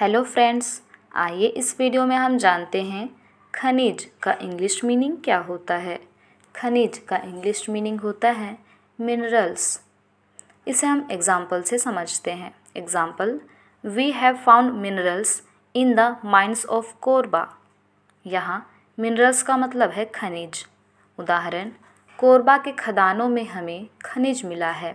hello friends आइए इस video में हम जानते हैं खनिज का इंग्लिश मीनिंग क्या होता है खनिज का इंग्लिश मीनिंग होता है मिनरल्स इसे हम एग्जाम्पल से समझते हैं example we have found minerals in the mines of Korba यहाँ मिनरल्स का मतलब है खनिज उदाहरण कोरबा के खदानों में हमें खनिज मिला है